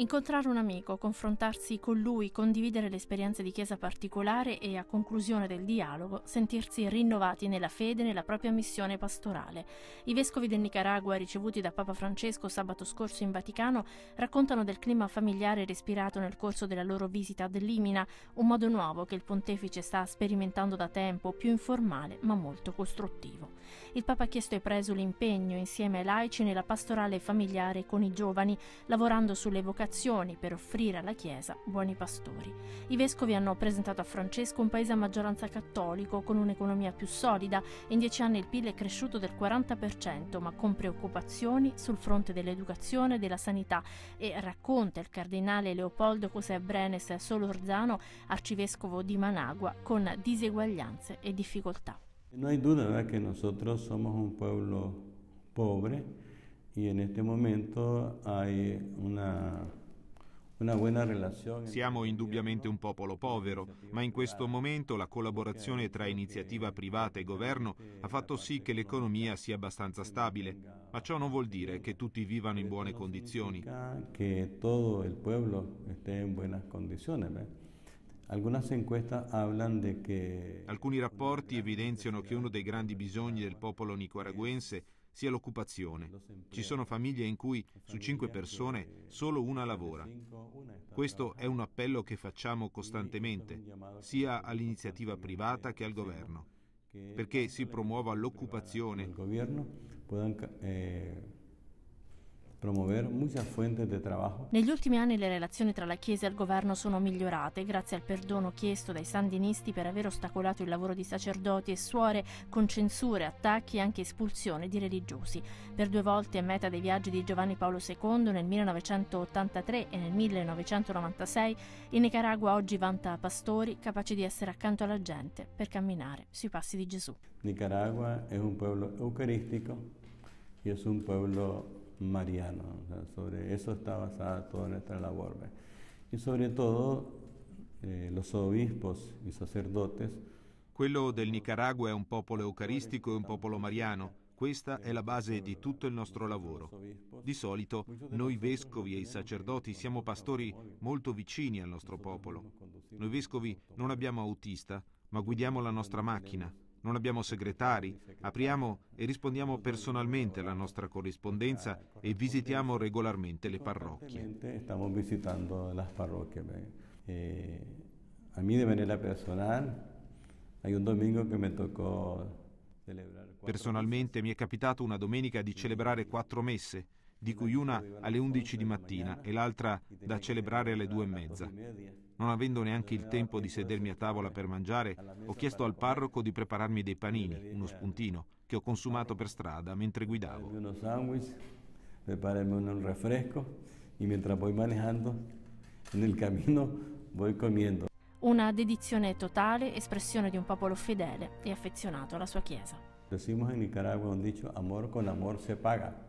Incontrare un amico, confrontarsi con lui, condividere l'esperienza di chiesa particolare e, a conclusione del dialogo, sentirsi rinnovati nella fede e nella propria missione pastorale. I vescovi del Nicaragua, ricevuti da Papa Francesco sabato scorso in Vaticano, raccontano del clima familiare respirato nel corso della loro visita ad Limina, un modo nuovo che il pontefice sta sperimentando da tempo, più informale ma molto costruttivo. Il Papa ha chiesto e preso l'impegno insieme ai laici nella pastorale familiare con i giovani, lavorando sulle vocazioni per offrire alla Chiesa buoni pastori. I vescovi hanno presentato a Francesco un paese a maggioranza cattolico con un'economia più solida. In dieci anni il PIL è cresciuto del 40%, ma con preoccupazioni sul fronte dell'educazione e della sanità. E racconta il cardinale Leopoldo José Brenes Solorzano, arcivescovo di Managua, con diseguaglianze e difficoltà. No hay duda ¿verdad? que nosotros somos un pueblo pobre y en este momento hay una buona relazione. Siamo indubbiamente un popolo povero, ma in questo momento la collaborazione tra iniziativa privata e governo ha fatto sì che l'economia sia abbastanza stabile, ma ciò non vuol dire che tutti vivano in buone condizioni. Che tutto il popolo esté in buone condizioni. Alcuni rapporti evidenziano che uno dei grandi bisogni del popolo nicaraguense sia l'occupazione. Ci sono famiglie in cui su cinque persone solo una lavora. Questo è un appello che facciamo costantemente, sia all'iniziativa privata che al governo, perché si promuova l'occupazione promuovere molte fuentes di lavoro. Negli ultimi anni le relazioni tra la Chiesa e il governo sono migliorate grazie al perdono chiesto dai sandinisti per aver ostacolato il lavoro di sacerdoti e suore con censure, attacchi e anche espulsione di religiosi. Per due volte è meta dei viaggi di Giovanni Paolo II nel 1983 e nel 1996, in Nicaragua oggi vanta pastori capaci di essere accanto alla gente per camminare sui passi di Gesù. Nicaragua è un popolo eucaristico, è un popolo mariano. O sea, sobre eso está basada toda nuestra labor. ¿ve? Y sobre todo eh, los obispos y sacerdotes. Quello del Nicaragua è un popolo eucaristico e un popolo mariano. Questa è la base di tutto il nostro lavoro. Di solito noi vescovi e i sacerdoti siamo pastori molto vicini al nostro popolo. Noi vescovi non abbiamo autista, ma guidiamo la nostra macchina, non abbiamo segretari, apriamo e rispondiamo personalmente alla nostra corrispondenza e visitiamo regolarmente le parrocchie. Stiamo visitando le parrocchie. a me di maniera personale, hay un domingo che mi toccò Personalmente mi è capitato una domenica di celebrare quattro messe, di cui una alle 11 di mattina e l'altra da celebrare alle 2 e mezza. Non avendo neanche il tempo di sedermi a tavola per mangiare, ho chiesto al parroco di prepararmi dei panini, uno spuntino, che ho consumato per strada mentre guidavo. Uno sandwich, prepararmi un refresco e mentre voy manejando, nel cammino voy comiendo. Una dedizione totale, espressione di un popolo fedele e affezionato alla sua chiesa. Decimos in Nicaragua un dicho, amor con amor se paga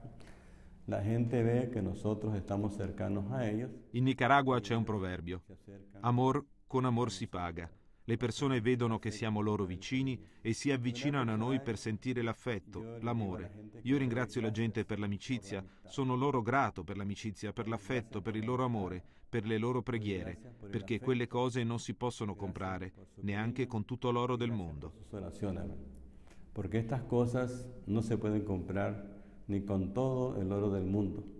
la gente ve que nosotros estamos cercanos a ellos. In Nicaragua c'è un proverbio: amor con amor si paga. Le persone vedono che siamo loro vicini e si avvicinano a noi per sentire l'affetto, l'amore. Io ringrazio la gente per l'amicizia, sono loro grato per l'amicizia, per l'affetto, per il loro amore, per le loro preghiere, perché quelle cose non si possono comprare, neanche con tutto l'oro del mondo. Perché queste cose non si possono comprare ni con todo el oro del mundo.